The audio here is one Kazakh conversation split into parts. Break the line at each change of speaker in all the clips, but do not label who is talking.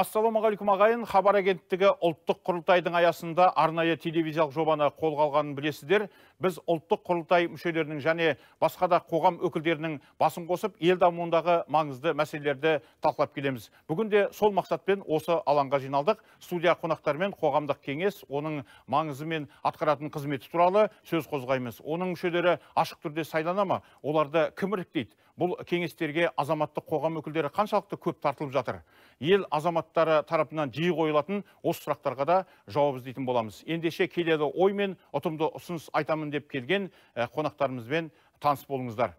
ассалаумағалейкум ағайын хабар агенттігі ұлттық құрылтайдың аясында арнайы телевизиялық жобаны қолға алғанын білесіздер біз ұлттық құрылтай мүшелерінің және басқа да қоғам өкілдерінің басын қосып ел дамуындағы маңызды мәселелерді талқылап келеміз бүгін сол мақсатпен осы алаңға жиналдық студия қонақтармен қоғамдық кеңес оның маңызы мен атқаратын қызметі туралы сөз қозғаймыз оның мүшелері ашық түрде сайлана ма оларды кім іріктейді бұл кеңестерге азаматтық қоғам өкілдері қаншалықты көп тартылып жатыр ел азаматтары тарапынан жиі қойылатын осы сұрақтарға да жауап іздейтін боламыз ендеше келеді ой мен ұтымды ұсыныс айтамын деп келген ә, қонақтарымызбен таныс болыңыздар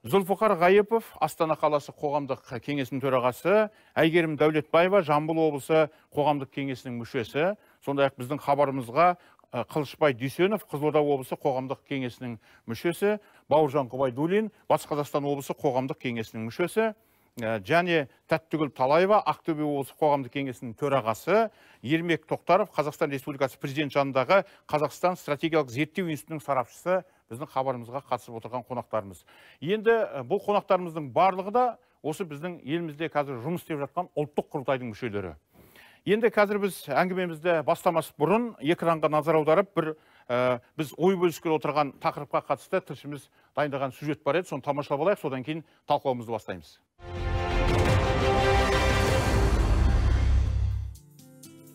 зұлфықар Ғайыпов, Астана қаласы қоғамдық кеңесінің төрағасы, Әйгерім Дәулетбаева, Жамбыл облысы қоғамдық кеңесінің мүшесі. Сондай ақ біздің хабарымызға қылышбай э, дүйсенов қызылорда облысы қоғамдық кеңесінің мүшесі бауыржан құбайдуллин батыс қазақстан облысы қоғамдық кеңесінің мүшесі э, және тәттігүл талаева ақтөбе облысы қоғамдық кеңесінің төрағасы ермек тоқтаров қазақстан республикасы президент жанындағы қазақстан стратегиялық зерттеу институтының сарапшысы біздің хабарымызға қатысып отырған қонақтарымыз енді э, бұл қонақтарымыздың барлығы да осы біздің елімізде қазір жұмыс істеп жатқан ұлттық құрылтайдың мүшелері енді қазір біз әңгімемізді бастамас бұрын экранға назар аударып бір ә, біз ой бөліскелі отырған тақырыпқа қатысты тілшіміз дайындаған сюжет бар еді соны тамашалап алайық содан кейін талқылауымызды бастаймыз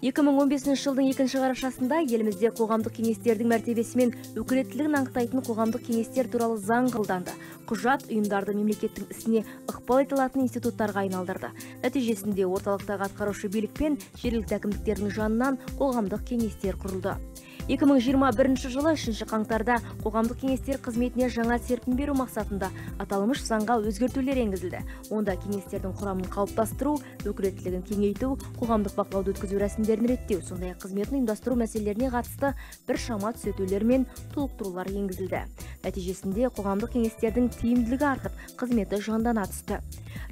2015 жылдың екінші қарашасында елімізде қоғамдық кеңестердің мәртебесі мен өкілеттілігін анықтайтын қоғамдық кеңестер туралы заң қабылданды құжат ұйымдарды мемлекеттің ісіне ықпал ете алатын институттарға айналдырды нәтижесінде орталықтағы атқарушы билік пен жергілікті әкімдіктердің жанынан қоғамдық кеңестер құрылды 2021 жылы 3 қаңтарда қоғамдық кеңестер қызметіне жаңа серпін беру мақсатында аталмыш заңға өзгертулер енгізілді онда кеңестердің құрамын қалыптастыру өкілеттілігін кеңейту қоғамдық бақылауды өткізу рәсімдерін реттеу сондай ақ қызметін ұйымдастыру мәселелеріне қатысты шама түзетулер мен толықтырулар енгізілді нәтижесінде қоғамдық кеңестердің тиімділігі артып қызметі жандана түсті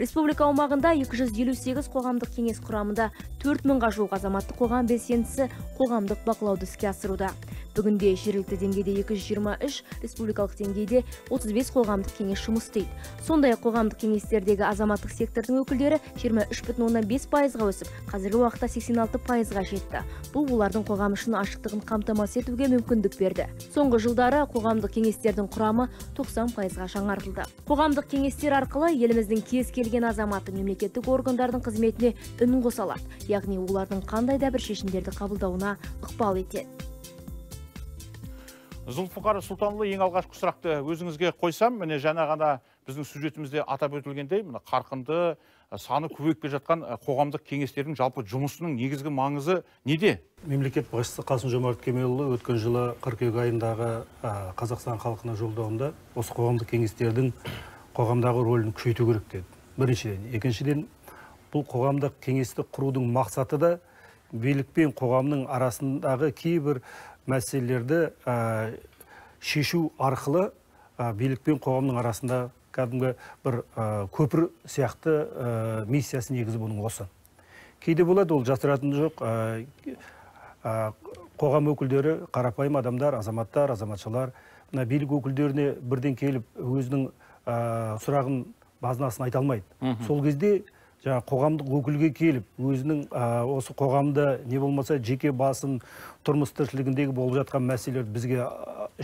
республика аумағында 258 қоғамдық кеңес құрамында 4 мыңға жуық азаматтық қоғам белсендісі қоғамдық бақылауды іске асыруда бүгінде жергілікті деңгейде 223 республикалық деңгейде 35 қоғамдық кеңес жұмыс істейді сондай ақ қоғамдық кеңестердегі азаматтық сектордың өкілдері 23,5 пайызға өсіп қазіргі уақытта 86 пайызға жетті бұл олардың қоғам үшін ашықтығын қамтамасыз етуге мүмкіндік берді соңғы жылдары қоғамдық кеңестердің құрамы 90 пайызға жаңартылды қоғамдық кеңестер арқылы еліміздің кез келген азаматы мемлекеттік органдардың қызметіне үн қоса алады яғни олардың қандай да бір шешімдерді қабылдауына ықпал етеді
Зұлфықар Сұлтанлы ең алғашқы сұрақты өзіңізге қойсам, міне жаңа ғана біздің сюжетімізде атап өтілгендей, мына қарқынды саны көбейіп келе жатқан қоғамдық кеңестердің жалпы жұмысының негізгі маңызы неде?
Мемлекет басшысы Қасым Жомарт Кемелұлы өткен жылы қыркүйек айындағы Қазақстан халқына жолдауында осы қоғамдық кеңестердің қоғамдағы рөлін күшейту керек деді. Біріншіден, екіншіден бұл қоғамдық кеңесті құрудың мақсаты да билік пен қоғамның арасындағы кейбір мәселелерді ә, шешу арқылы ә, билік пен қоғамның арасында кәдімгі бір ә, көпір сияқты ә, миссиясы негізі бұның осы кейде болады ол жасыратын жоқ қоғам өкілдері қарапайым адамдар азаматтар азаматшалар мына билік өкілдеріне бірден келіп өзінің сұрағын базынасын айта алмайды сол кезде жаңағы қоғамдық өкілге келіп өзінің осы қоғамда не болмаса жеке басын тұрмыс тіршілігіндегі болып жатқан мәселелерді бізге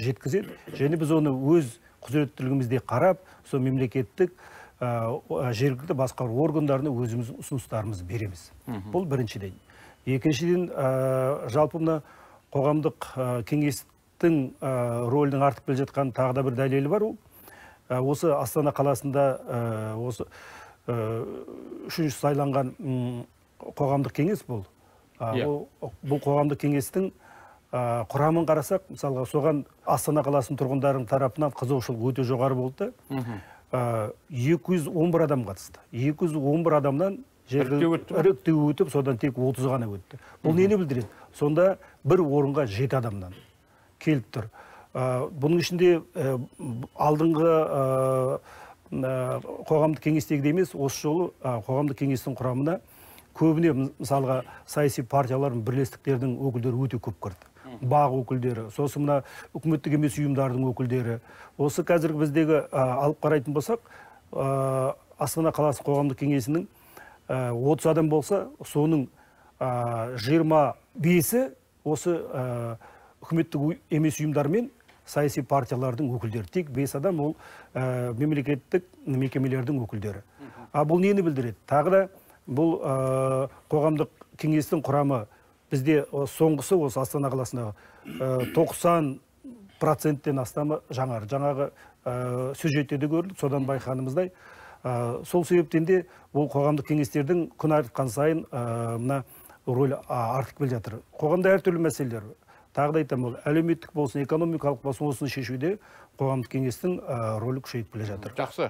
жеткізеді және біз оны өз құзіреттілігімізде қарап сол мемлекеттік ә, жергілікті басқару органдарына өзіміздің ұсыныстарымызды береміз бұл біріншіден екіншіден ә, жалпы мына қоғамдық ә, кеңестің ә, рөлінің артып келе жатқан тағы да бір дәлелі бар ол осы астана қаласында осы Э, үшінші сайланған қоғамдық кеңес иә. бұл бұл қоғамдық кеңестің құрамын қарасақ мысалға соған астана қаласының тұрғындарының тарапынан қызығушылық өте жоғары болды да екі жүз он бір адам қатысты екі жүз он бір адамнан іріктеу өтіп содан тек отыз ғана өтті бұл нені білдіреді сонда бір орынға жеті адамнан келіп тұр бұның ішінде э, алдыңғы қоғамдық кеңестегідей емес осы жолы қоғамдық кеңестің құрамына көбіне мысалға саяси партиялардың бірлестіктердің өкілдері өте көп кірді бақ өкілдері сосын мына үкіметтік емес ұйымдардың өкілдері осы қазіргі біздегі алып қарайтын болсақ ә, астана қаласы қоғамдық кеңесінің отыз адам болса соның жиырма бесі осы үкіметтік емес ұйымдар мен саяси партиялардың өкілдері тек бес адам ол ә, мемлекеттік мекемелердің өкілдері а бұл нені білдіреді тағы да бұл ә, қоғамдық кеңестің құрамы бізде соңғысы осы астана қаласындағы э, тоқсан проценттен астамы жаңар жаңағы ә, сюжетте де көрдік содан байқағанымыздай ә, сол себептен де бұл қоғамдық кеңестердің күн артқан сайын мына рөлі артып келе жатыр қоғамда әртүрлі мәселелер тағы да айтамын ол әлеуметтік болсын экономикалық болсын осыны шешуде қоғамдық кеңестің рөлі күшейіп келе
жатыр жақсы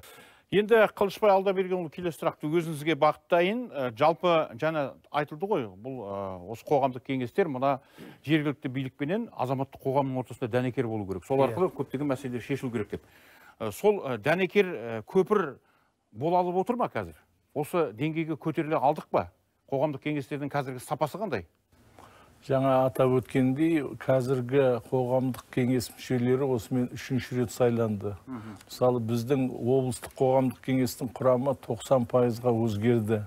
енді қылышбай алдабергенұлы келесі сұрақты өзіңізге бағыттайын ә, жалпы жаңа айтылды ғой бұл осы қоғамдық кеңестер мына жергілікті билікпенен азаматтық қоғамның ортасында дәнекер болу керек сол арқылы иә. көптеген мәселелер шешілу керек деп ә, сол ә, дәнекер көпір бола алып отыр ма қазір осы деңгейге көтеріле алдық па қоғамдық кеңестердің қазіргі сапасы қандай
жаңа атап өткендей қазіргі қоғамдық кеңес мүшелері осымен үшінші рет сайланды мысалы біздің облыстық қоғамдық кеңестің құрамы 90 пайызға өзгерді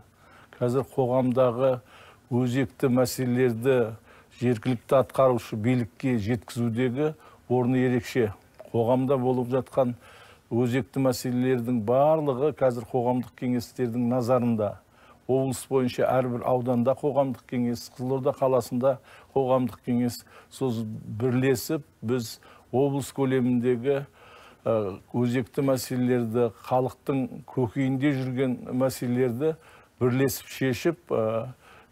қазір қоғамдағы өзекті мәселелерді жергілікті атқарушы билікке жеткізудегі орны ерекше қоғамда болып жатқан өзекті мәселелердің барлығы қазір қоғамдық кеңестердің назарында облыс бойынша әрбір ауданда қоғамдық кеңес қызылорда қаласында қоғамдық кеңес сол бірлесіп біз облыс көлеміндегі өзекті мәселелерді халықтың көкейінде жүрген мәселелерді бірлесіп шешіп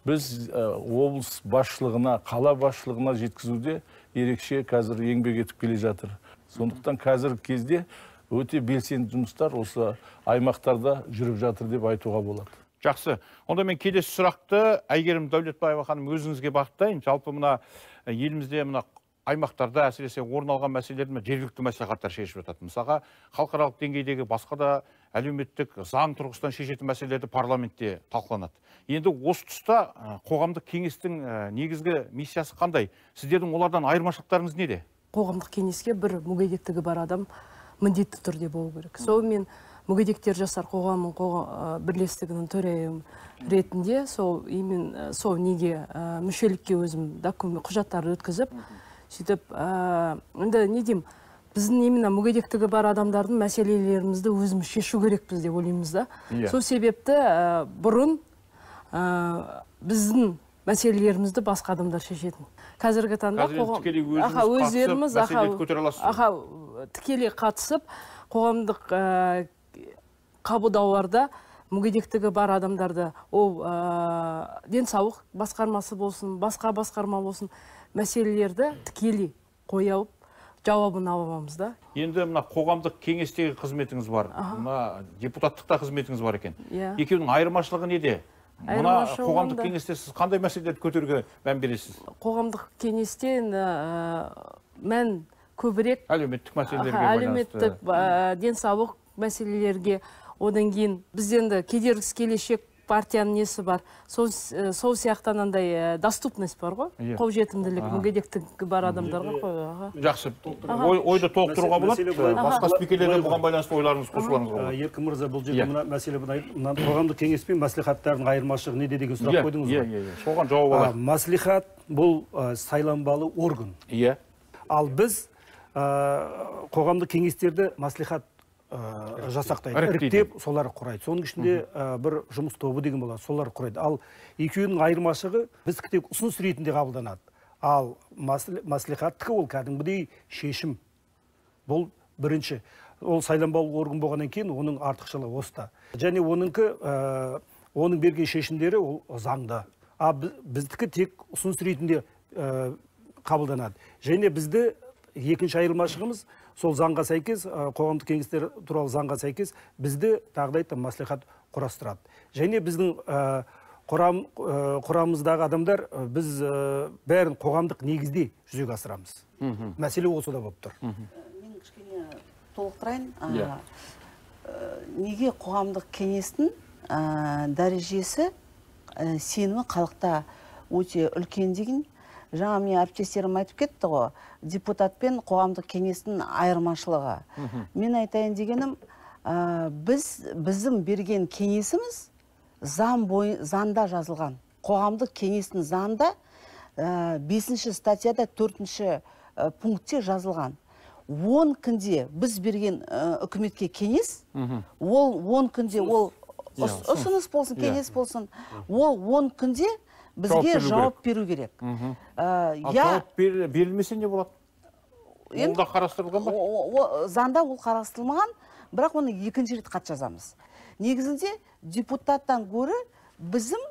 біз облыс басшылығына қала басшылығына жеткізуде ерекше қазір еңбек етіп келе жатыр сондықтан қазіргі кезде өте белсенді жұмыстар осы аймақтарда жүріп жатыр
деп айтуға болады жақсы онда мен келесі сұрақты әйгерім дәулетбаева ханым өзіңізге бағыттайын жалпы мына елімізде мына аймақтарда әсіресе орын алған мәселелерді жергілікті мәслихаттар шешіп жатады мысалға халықаралық деңгейдегі басқа да әлеуметтік заң тұрғысынан шешетін мәселелерді парламентте талқыланады енді осы тұста қоғамдық кеңестің негізгі миссиясы қандай сіздердің олардан айырмашылықтарыңыз неде
қоғамдық кеңеске бір мүгедектігі бар адам міндетті түрде болу керек сонымен мүгедектер жасар қоғамын қоға, бірлестігінің төрайым ретінде сол именно сол неге мүшелікке өзім документ құжаттарды өткізіп сөйтіп енді не деймін біздің именно мүгедектігі бар адамдардың мәселелерімізді өзіміз шешу керекпіз деп ойлаймыз да иә. сол себепті бұрын ә, біздің мәселелерімізді басқа адамдар шешетін қазіргі таңда аха өздеріміз аха тікелей қатысып қоғамдық қабылдауларда мүгедектігі бар адамдарды ол ә, денсаулық басқармасы болсын басқа басқарма болсын мәселелерді тікелей қоя жауабын ала аламыз да
енді мына қоғамдық кеңестегі қызметіңіз бар мына депутаттықта қызметіңіз бар екен иә екеуінің айырмашылығы неде мына қоғамдық кеңесте сіз қандай мәселелерді көтеруге мән
бересіз
қоғамдық кеңесте енді мән көбірек әлеуметтік мәселелерге әлеуметтік денсаулық мәселелерге одан кейін бізде енді кедергісіз келешек партияның несі бар сол, ә, сол сияқты анандай ә, доступность бар ғой yeah. Иә. қолжетімділік мүгедектігі бар адамдарға ғой жақсы Ой, ойды толықтыруға
болады басқа спикерлерден бұған байланысты ойларыңызды қосуларыңызға болады еркін мырза бұл жерде иә. мына мәселе мына қоғамдық кеңес пен мәслихаттардың айырмашылығы неде деген сұрақ иә, қойдыңыз ғой иә иә соған жауап алайық мәслихат бұл э, сайланбалы орган иә ал біз қоғамдық кеңестерді мәслихат Э, жасақтайды іріктеп солар құрайды соның ішінде э, бір жұмыс тобы деген болады солар құрайды ал екеуінің айырмашылығы біз тек ұсыныс ретінде қабылданады ал мәслихаттікі ол кәдімгідей шешім бұл бірінші ол сайланбалы орган болғаннан кейін оның артықшылығы осыда және оныңкі э, оның берген шешімдері ол заңды а біздікі тек ұсыныс ретінде қабылданады және бізді екінші айырмашылығымыз сол заңға сәйкес қоғамдық кеңестер туралы заңға сәйкес бізді тағы да мәслихат құрастырады және біздің құрам, құрамымыздағы адамдар біз бәрін қоғамдық негізде жүзеге асырамыз мәселе осыда болып тұр
мен
кішкене толықтырайын иә. неге қоғамдық кеңестің дәрежесі сенімі халықта өте үлкен деген жаңа міне әріптестерім айтып кетті ғой депутат пен қоғамдық кеңестің айырмашылығы мен айтайын дегенім ә, біз біздің берген кеңесіміз заң бой, заңда жазылған қоғамдық кеңестің заңында ә, бесінші статьяда төртінші ә, пунктте жазылған он күнде біз берген үкіметке кеңес ол он күнде ол ұсыныс болсын иә. кеңес болсын ол он күнде бізге жауап беру керек жауап берілмесе не болады ол да қарастырылған ба заңда ол қарастырылмаған бірақ оны екінші рет хат жазамыз негізінде депутаттан гөрі біздің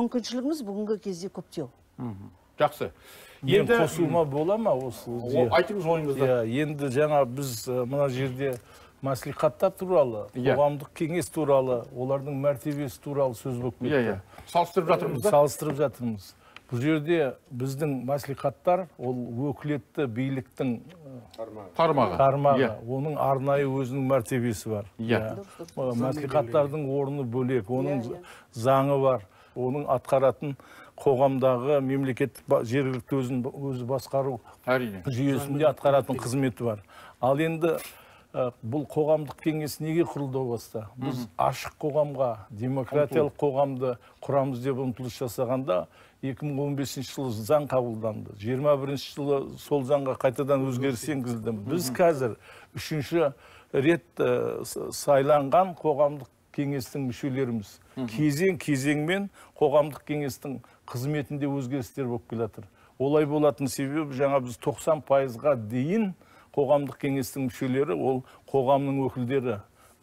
мүмкіншілігіміз бүгінгі кезде көптеу жақсы енді қосылма
бола ма осы айтыңыз ойыңызды иә
енді жаңа біз мына жерде мәслихаттар туралы иә. қоғамдық кеңес туралы олардың мәртебесі туралы сөз болып иә, кетті иә салыстырып жатырмыз да салыстырып жатырмыз бұл жерде біздің мәслихаттар ол өкілетті биліктің тармағы тармағы иә. оның арнайы өзінің мәртебесі бар иә, иә. мәслихаттардың орны бөлек иә, оның заңы бар оның атқаратын қоғамдағы мемлекеттік жергілікті өзін өзі басқару әрине жүйесінде атқаратын қызметі бар ал енді Э, бұл қоғамдық кеңес неге құрылды о баста біз ашық қоғамға демократиялық қоғамды құрамыз деп ұмтылыс жасағанда 2015 жылы заң қабылданды 21 жылы сол заңға қайтадан өзгеріс енгізілді біз қазір үшінші рет э, сайланған қоғамдық кеңестің мүшелеріміз кезең кезеңмен қоғамдық кеңестің қызметінде өзгерістер болып келе олай болатын себебі жаңа біз 90 пайызға дейін қоғамдық кеңестің мүшелері ол қоғамның өкілдері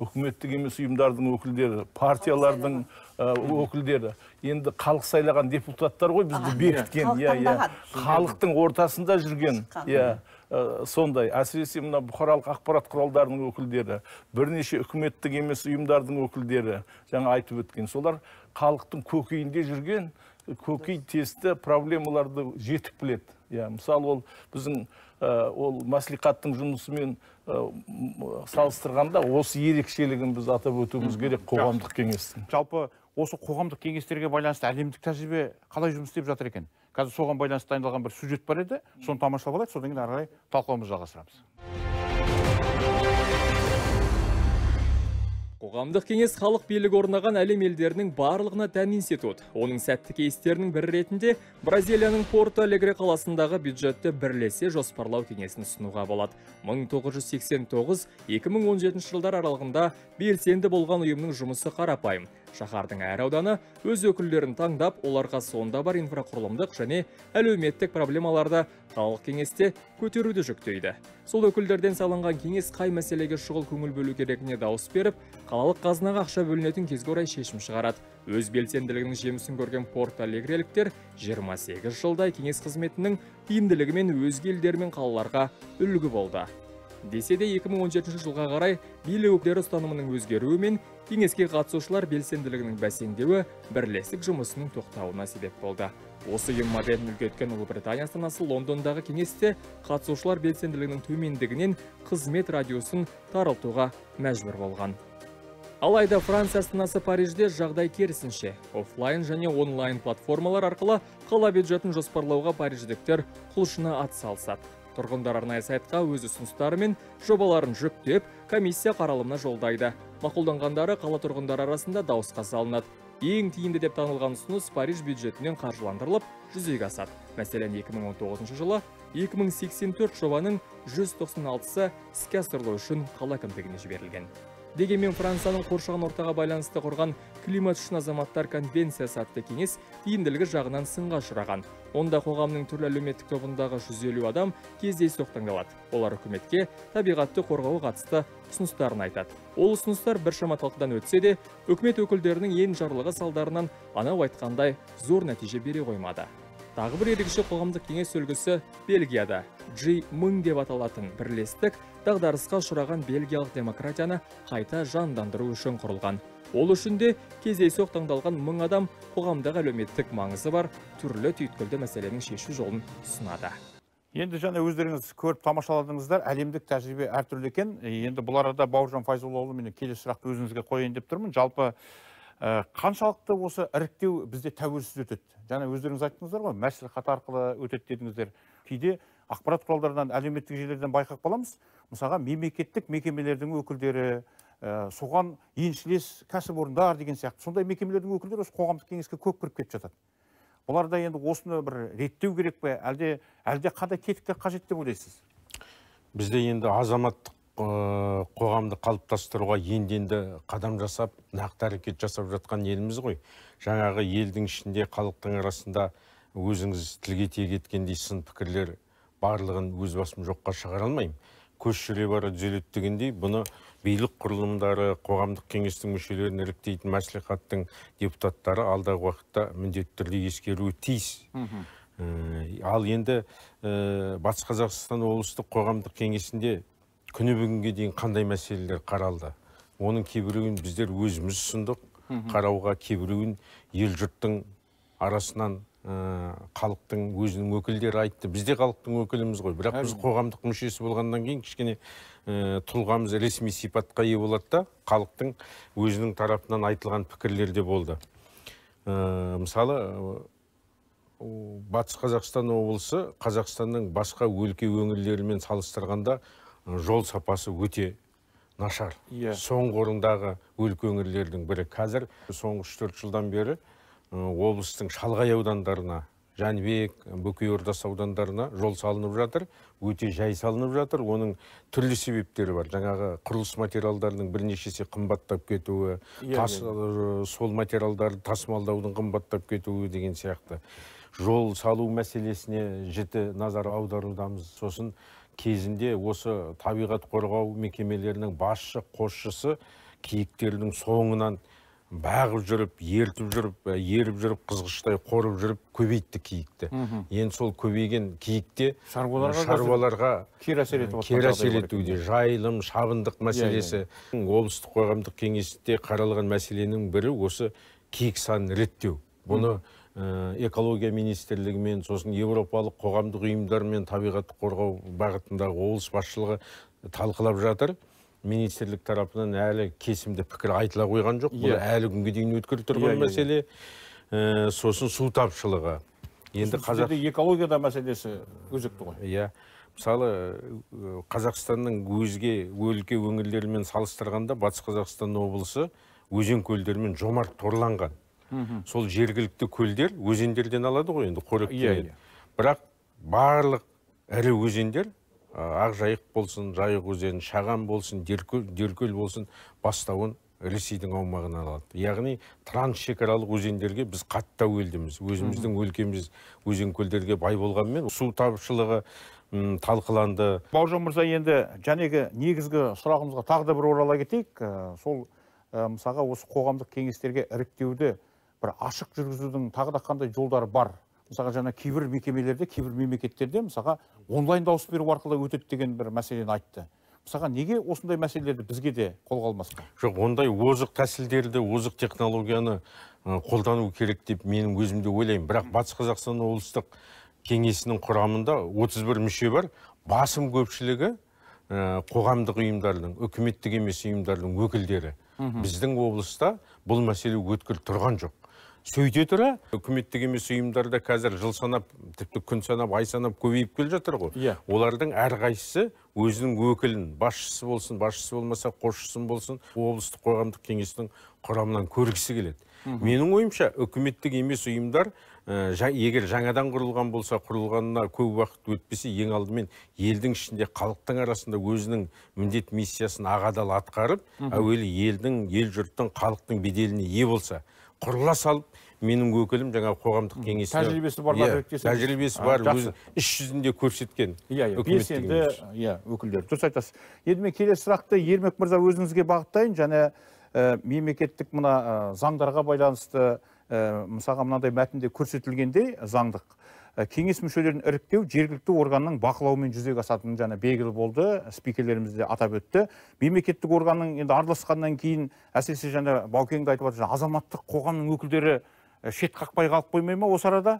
үкіметтік емес ұйымдардың өкілдері партиялардың өкілдері енді халық сайлаған депутаттар ғой бізді бекіткен иә иә халықтың ортасында жүрген иә сондай әсіресе мына бұқаралық ақпарат құралдарының өкілдері бірнеше үкіметтік емес ұйымдардың өкілдері жаңа айтып өткен солар халықтың көкейінде жүрген көкей тесті проблемаларды жетік біледі иә мысалы ол біздің Э, ол мәслихаттың жұмысымен
э, салыстырғанда осы ерекшелігін біз атап өтуіміз керек қоғамдық кеңестің жалпы осы қоғамдық кеңестерге байланысты әлемдік тәжірибе қалай жұмыс істеп жатыр екен қазір соған байланысты дайындалған бір сюжет бар еді соны тамашалап алайық содан кейін ары қарай талқылауымызды жалғастырамыз
қоғамдық кеңес халық билік орнаған әлем елдерінің барлығына тән институт оның сәтті кейстерінің бір ретінде бразилияның порто алегре қаласындағы бюджетті бірлесе жоспарлау кеңесін ұсынуға болады 1989-2017 жылдар аралығында белсенді болған ұйымның жұмысы қарапайым шаһардың әр ауданы өз өкілдерін таңдап оларға сонда бар инфрақұрылымдық және әлеуметтік проблемаларды қалалық кеңесте көтеруді жүктейді сол өкілдерден салынған кеңес қай мәселеге шұғыл көңіл бөлу керегіне дауыс беріп қалалық қазынаға ақша бөлінетін кезге орай шешім шығарады өз белсенділігінің жемісін көрген порт алегреліктер 28 жылдай кеңес қызметінің тиімділігімен өзге елдер қалаларға үлгі болды десе де 2017 жылға қарай билік өкілдері ұстанымының өзгеруі мен кеңеске қатысушылар белсенділігінің бәсеңдеуі бірлесік жұмысының тоқтауына себеп болды осы ұйым моделін үлгі ұлыбритания астанасы лондондағы кеңесте қатысушылар белсенділігінің төмендігінен қызмет радиусын тарылтуға мәжбүр болған алайда франция астанасы парижде жағдай керісінше офлайн және онлайн платформалар арқылы қала бюджетін жоспарлауға париждіктер құлшына атсалысады тұрғындар арнайы сайтқа өз ұсыныстары мен жобаларын жүктеп комиссия қаралымына жолдайды мақұлданғандары қала тұрғындары арасында дауысқа салынады ең тиімді деп танылған ұсыныс париж бюджетінен қаржыландырылып жүзеге асады мәселен 2019 жылы 2084 жобаның 196-сы іске асырылу үшін қала әкімдігіне жіберілген дегенмен францияның қоршаған ортаға байланысты құрған климат үшін азаматтар конвенциясы атты кеңес тиімділігі жағынан сынға ұшыраған онда қоғамның түрлі әлеуметтік тобындағы 150 адам кездейсоқ таңдалады олар үкіметке табиғатты қорғауға қатысты ұсыныстарын айтады ол ұсыныстар біршама талқыдан өтсе де үкімет өкілдерінің ең жарлығы салдарынан анау айтқандай зор нәтиже бере қоймады тағы бір ерекше қоғамдық кеңес үлгісі бельгияда g мың деп аталатын бірлестік дағдарысқа ұшыраған бельгиялық демократияны қайта жандандыру үшін құрылған ол үшін де кездейсоқ таңдалған мың адам қоғамдағы әлеуметтік маңызы бар түрлі түйткілді мәселенің шешу жолын ұсынады енді жаңа өздеріңіз көріп тамашаладыңыздар әлемдік тәжірибе
әртүрлі екен енді бұл арада бауыржан файзоллаұлы мен келесі сұрақты өзіңізге қояйын деп тұрмын жалпы Э, қаншалықты осы іріктеу бізде тәуелсіз өтеді жаңа өздеріңіз айттыңыздар ғой мәслихат арқылы өтеді дедіңіздер кейде ақпарат құралдарынан әлеуметтік желілерден байқап қаламыз мысалға мемлекеттік мекемелердің өкілдері ә, соған еншілес кәсіпорындар деген сияқты сондай мекемелердің өкілдері осы қоғамдық кеңеске көп кіріп кетіп жатады бұларда енді осыны бір реттеу
керек пе әлде әлде қандай тетіктер қажет деп ойлайсыз бізде енді азаматтық Э, қоғамды қалыптастыруға енді енді қадам жасап нақты әрекет жасап жатқан еліміз ғой жаңағы елдің ішінде халықтың арасында өзіңіз тілге тиек еткендей сын пікірлер барлығын өз басым жоққа шығара алмаймын көш жүре бара түзеледі дегендей бұны билік құрылымдары қоғамдық кеңестің мүшелерін іріктейтін мәслихаттың депутаттары алдағы уақытта міндетті түрде ескеруі тиіс э, ал енді ә, батыс қазақстан облыстық қоғамдық кеңесінде күні бүгінге дейін қандай мәселелер қаралды оның кейбіреуін біздер өзіміз ұсындық қарауға кейбіреуін ел жұрттың арасынан ә, халықтың өзінің өкілдері айтты бізде халықтың өкіліміз ғой бірақ біз қоғамдық мүшесі болғаннан кейін кішкене ә, тұлғамыз ресми сипатқа ие болады да халықтың өзінің тарапынан айтылған пікірлер де болды ә, мысалы батыс қазақстан облысы қазақстанның басқа өлке өңірлерімен салыстырғанда жол сапасы өте нашар иә yeah. соңғы орындағы өңірлердің бірі қазір соңғы үш төрт жылдан бері облыстың шалғай аудандарына жәнібек бөкей ордасы аудандарына жол салынып жатыр өте жай салынып жатыр оның түрлі себептері бар жаңағы құрылыс материалдарының бірнеше есе қымбаттап кетуі иә, иә. тас, сол материалдарды тасымалдаудың қымбаттап кетуі деген сияқты жол салу мәселесіне жіті назар аударудамыз сосын кезінде осы табиғат қорғау мекемелерінің басшы қосшысы киіктердің соңынан бағып жүріп ертіп жүріп еріп жүріп қызғыштай қорып жүріп көбейтті киікті енді сол көбейген киікте шаруаларға, шаруаларға кері әсер етуде жайылым шабындық иә, иә, мәселесі иә. облыстық қоғамдық кеңесте қаралған мәселенің бірі осы киік санын реттеу бұны Э, экология министрлігімен сосын еуропалық қоғамдық ұйымдармен табиғатты қорғау бағытындағы облыс басшылығы талқылап жатыр министрлік тарапынан әлі кесімді пікір айтыла қойған жоқ бұл иә. әлі күнге дейін өткір тұрған иә, иә, мәселе ә, сосын су тапшылығы енді қазақ
экология да мәселесі өзекті ғой
иә мысалы э, қазақстанның өзге өлке өңірлерімен салыстырғанда батыс қазақстан облысы өзен көлдермен жомарт торланған сол жергілікті көлдер өзендерден алады ғой енді қоректенеді иә, иә. бірақ барлық ірі өзендер ақжайық болсын жайық өзені шаған болсын деркөл, болсын бастауын ресейдің аумағына алады яғни трансшекаралық өзендерге біз қатты тәуелдіміз өзіміздің өлкеміз өзен көлдерге бай болғанмен су тапшылығы талқыланды бауыржан мырза енді жәнегі
негізгі сұрағымызға тағы да бір орала кетейік ә, сол ә, мысалға осы қоғамдық кеңестерге іріктеуді бір ашық жүргізудің тағы да қандай жолдары бар мысалға жаңа кейбір мекемелерде кейбір мемлекеттерде мысалға онлайн дауыс беру арқылы өтеді деген бір мәселені айтты мысалға
неге осындай мәселелерді бізге де қолға алмасқа жоқ ондай озық тәсілдерді озық технологияны қолдану керек деп менің өзім де ойлаймын бірақ батыс қазақстан облыстық кеңесінің құрамында 31 мүше бар басым көпшілігі қоғамдық ұйымдардың үкіметтік емес ұйымдардың өкілдері біздің облыста бұл мәселе өткір тұрған жоқ сөйте тұра үкіметтік емес ұйымдарда қазір жыл санап тіпті күн санап ай санап көбейіп келе жатыр ғой иә yeah. олардың әрқайсысы өзінің өкілін басшысы болсын басшысы болмаса қосшысын болсын облыстық қоғамдық кеңестің құрамынан көргісі келеді mm -hmm. менің ойымша үкіметтік емес ұйымдар ә, егер жаңадан құрылған болса құрылғанына көп уақыт өтпесе ең алдымен елдің ішінде халықтың арасында өзінің міндет миссиясын ағадал атқарып әуелі елдің ел жұрттың халықтың беделіне ие болса құрыла салып менің өкілім жаңа қоғамдық кеңес тәжірибесі бар иә, тәжірибесі бар өзі іс жүзінде көрсеткен иә иә белсенді иә өкілдер дұрыс айтасыз енді
мен келесі сұрақты ермек мырза өзіңізге бағыттайын және ә, мемлекеттік мына заңдарға байланысты ә, мысалға мынандай мәтінде көрсетілгендей заңдық Э, кеңес мүшелерін іріктеу жергілікті органның бақылауымен жүзеге асатыны жаңа белгілі болды спикерлеріміз де атап өтті мемлекеттік органның енді араласқаннан кейін әсіресе жаңа баукең де айтып жатыр азаматтық қоғамның өкілдері э, шет қақпай қалып қоймай ма осы арада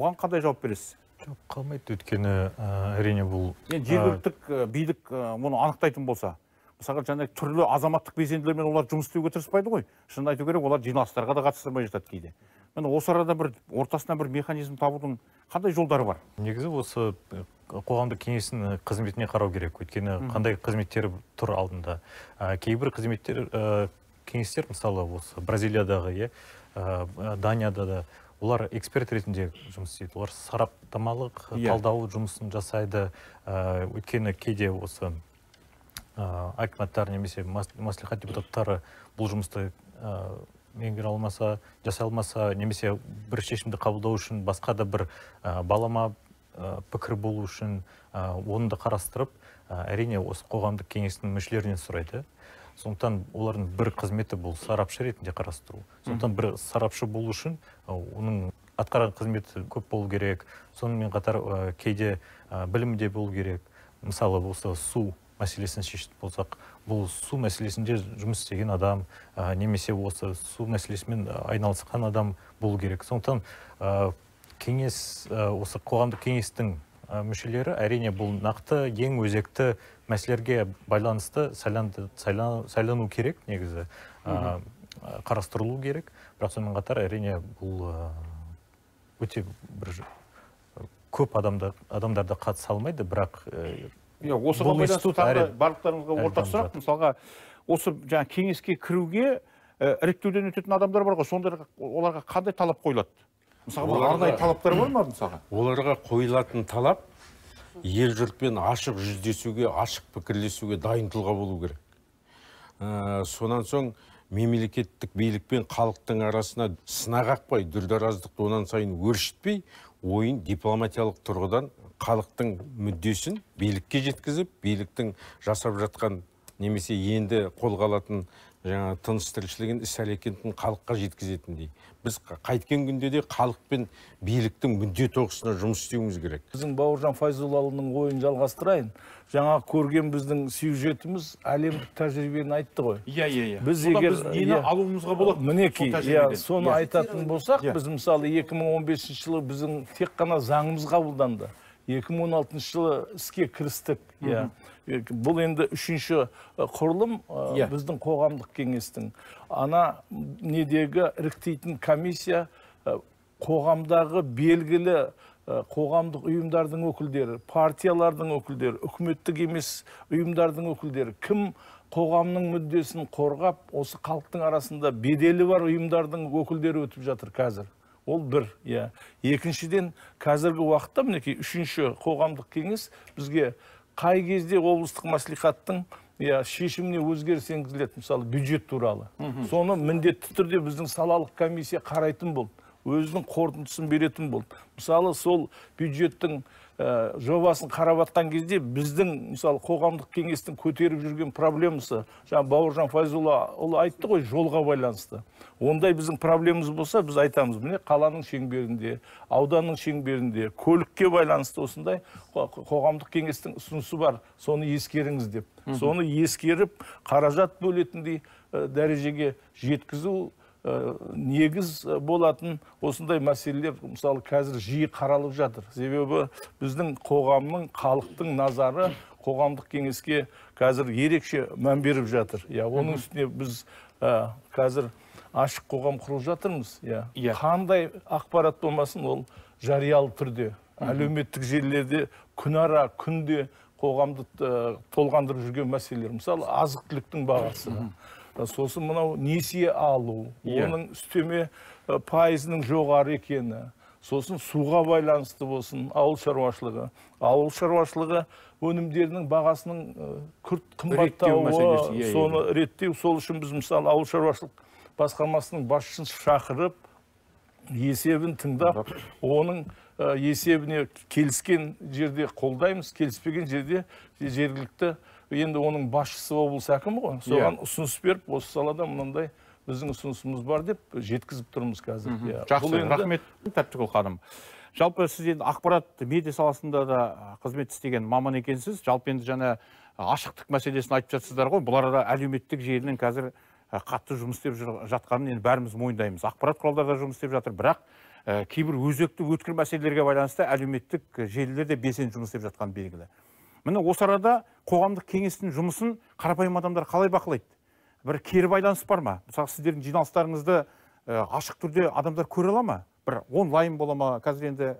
бұған қандай жауап бересіз
жоқ қалмайды өйткені э, әрине бұл енді жергіліктік
билік мұны анықтайтын болса мысалға жаңағы түрлі азаматтық белсенділермен олар жұмыс істеуге тырыспайды ғой шынын айту керек олар жиналыстарға да қатыса алмай жатады кейде міне осы арада бір ортасына бір механизм табудың қандай жолдары бар
негізі осы э, қоғамдық кеңестің э, қызметіне қарау керек өйткені қандай қызметтері тұр алдында кейбір қызметтер ә, кеңестер мысалы осы бразилиядағы иә данияда да олар эксперт ретінде жұмыс істейді олар сараптамалық иә. талдау жұмысын жасайды өйткені кейде осы ә, немесе мәслихат депутаттары бұл жұмысты меңгере алмаса жасай алмаса немесе бір шешімді қабылдау үшін басқа да бір балама ә, пікір болу үшін ә, оны да қарастырып әрине осы қоғамдық кеңестің мүшелерінен сұрайды сондықтан олардың бір қызметі бұл сарапшы ретінде қарастыру сондықтан бір сарапшы болу үшін оның атқарған қызметі көп болу керек сонымен қатар кейде білімде болу керек мысалы осы су мәселесін шешетін болсақ бұл су мәселесінде жұмыс істеген адам немесе осы су мәселесімен айналысқан адам болу керек сондықтан ә, кеңес осы қоғамдық кеңестің мүшелері әрине бұл нақты ең өзекті мәселелерге байланысты сайланды, сайлану, керек негізі қарастырылу керек бірақ сонымен қатар әрине бұл өте бір
көп адамдар адамдарды қатыса
алмайды бірақ
иә осыған байланысты барлықтарыңызға ортақ сұрақ мысалға осы жаңа кеңеске кіруге іріктеуден өтетін адамдар бар ғой сондайға оларға қандай талап қойылады мысалы арнайы талаптар бар ма мысалға
оларға қойылатын талап ел жұртпен ашық жүздесуге ашық пікірлесуге дайын тұлға болу керек ә, сонан соң мемлекеттік билік пен халықтың арасына сынақ ақпай дүрдараздықты онан сайын өршітпей ойын дипломатиялық тұрғыдан халықтың мүддесін билікке жеткізіп биліктің жасап жатқан немесе енді қолға алатын жаңағы тыныс тіршілігін іс әрекетін халыққа жеткізетіндей біз қайткен күнде де халық пен биліктің мүдде тоғысына жұмыс істеуіміз керек
біздің бауыржан файзоллаұлының ойын жалғастырайын жаңа көрген біздің сюжетіміз әлемдік тәжірибені айтты ғой иә иә иә біз егер нені иә, алуымызға болады мінекей иә, соны иә. айтатын болсақ біз мысалы 2015 жылы біздің тек қана заңымыз қабылданды 2016 жылы іске кірістік иә бұл енді үшінші құрылым yeah. Иә. біздің қоғамдық кеңестің ана недегі іріктейтін комиссия қоғамдағы белгілі қоғамдық ұйымдардың өкілдері партиялардың өкілдері үкіметтік емес ұйымдардың өкілдері кім қоғамның мүддесін қорғап осы халықтың арасында беделі бар ұйымдардың өкілдері өтіп жатыр қазір ол бір иә екіншіден қазіргі уақытта мінекей үшінші қоғамдық кеңес бізге қай кезде облыстық мәслихаттың иә шешіміне өзгеріс енгізіледі мысалы бюджет туралы Үху. соны міндетті түрде біздің салалық комиссия қарайтын болды өзінің қорытындысын беретін болды мысалы сол бюджеттің ә, жобасын қарап жатқан кезде біздің мысалы қоғамдық кеңестің көтеріп жүрген проблемасы жаңа бауыржан файзоллаұлы айтты ғой жолға байланысты ондай біздің проблемамыз болса біз айтамыз міне қаланың шеңберінде ауданның шеңберінде көлікке байланысты осындай қоғамдық кеңестің ұсынысы бар соны ескеріңіз деп соны ескеріп қаражат бөлетіндей ә, дәрежеге жеткізу негіз болатын осындай мәселелер мысалы қазір жиі қаралып жатыр себебі біздің қоғамның халықтың назары қоғамдық кеңеске қазір ерекше мән беріп жатыр иә оның үстіне біз қазір ашық қоғам құрып жатырмыз иә yeah. Иә. қандай ақпарат болмасын ол жариялы түрде әлеуметтік желілерде күнара күнде қоғамды э, толғандырып жүрген мәселелер мысалы азық түліктің бағасы э, сосын мынау несие алу иә. оның үстеме э, пайызының жоғары екені сосын суға байланысты болсын ауыл шаруашылығы ауыл шаруашылығы өнімдерінің бағасының күрт қымбаттауы иә, соны реттеу сол үшін біз мысалы ауыл шаруашылық басқармасының басшысын шақырып есебін тыңдап оның есебіне келіскен жерде қолдаймыз келіспеген жерде жергілікті енді оның басшысы облыс әкімі ғой иә. соған ұсыныс беріп осы салада мынандай біздің ұсынысымыз бар деп жеткізіп тұрмыз қазір иә жақсы рахмет
тәттігүл ханым жалпы сіз енді ақпарат медиа саласында да қызмет істеген маман екенсіз жалпы енді жаңа ашықтық мәселесін айтып жатсыздар ғой бұл арада әлеуметтік желінің қазір қатты жұмыс істеп жатқанын енді бәріміз мойындаймыз ақпарат құралдары да жұмыс істеп жатыр бірақ ә, кейбір өзекті өткір мәселелерге байланысты әлеуметтік желілер де белсенді жұмыс істеп жатқаны белгілі міне осы арада қоғамдық кеңестің жұмысын қарапайым адамдар қалай бақылайды бір кері байланыс бар ма мысалы сіздердің жиналыстарыңызды ә, ашық түрде адамдар көре ала ма бір онлайн бола ма қазір енді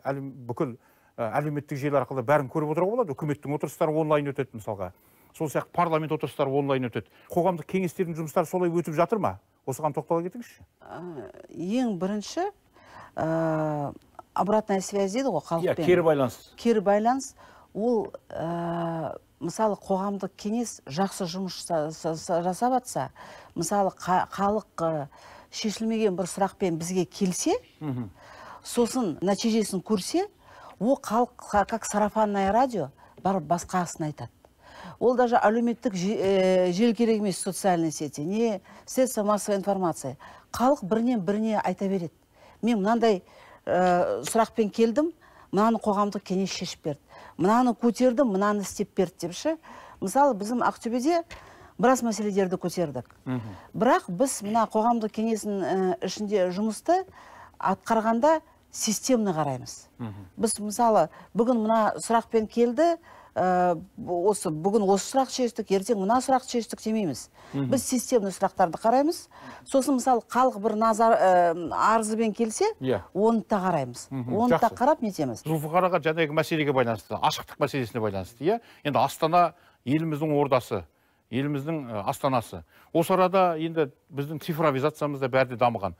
бүкіл әлеуметтік желі арқылы бәрін көріп отыруға болады үкіметтің отырыстары онлайн өтеді мысалға сол сияқты парламент отырыстары онлайн өтеді қоғамдық кеңестердің жұмыстары солай өтіп жатыр ма осыған тоқтала кетіңізші
ә, ең бірінші ә, обратная связь дейді ғой иә, халықпен кері байланыс кері байланыс ол ә, мысалы қоғамдық кеңес жақсы жұмыс жасап жатса мысалы халық ә, шешілмеген бір сұрақпен бізге келсе сосын нәтижесін көрсе ол халық как сарафанное радио барып басқасын айтады ол даже әлеуметтік э, желі керек емес социальные сети не средства массовой информации халық бірінен біріне айта береді мен мынандай ә, сұрақпен келдім мынаны қоғамдық кеңес шешіп берді мынаны көтердім мынаны істеп берді деп ше мысалы біздің ақтөбеде біраз мәселелерді көтердік бірақ біз мына қоғамдық кеңестің э, ішінде жұмысты атқарғанда системно қараймыз біз мысалы бүгін мына сұрақпен келді Э, осы бүгін осы сұрақ шештік ертең мына сұрақ шештік демейміз біз системный сұрақтарды қараймыз сосын мысалы халық бір назар ә, келсе иә оны да қараймыз оны да қарап нетеміз
зұлфухараға жаңағы мәселеге байланысты ашықтық мәселесіне байланысты иә енді астана еліміздің ордасы еліміздің э, астанасы осы арада енді біздің цифровизациямыз да бәрі де дамыған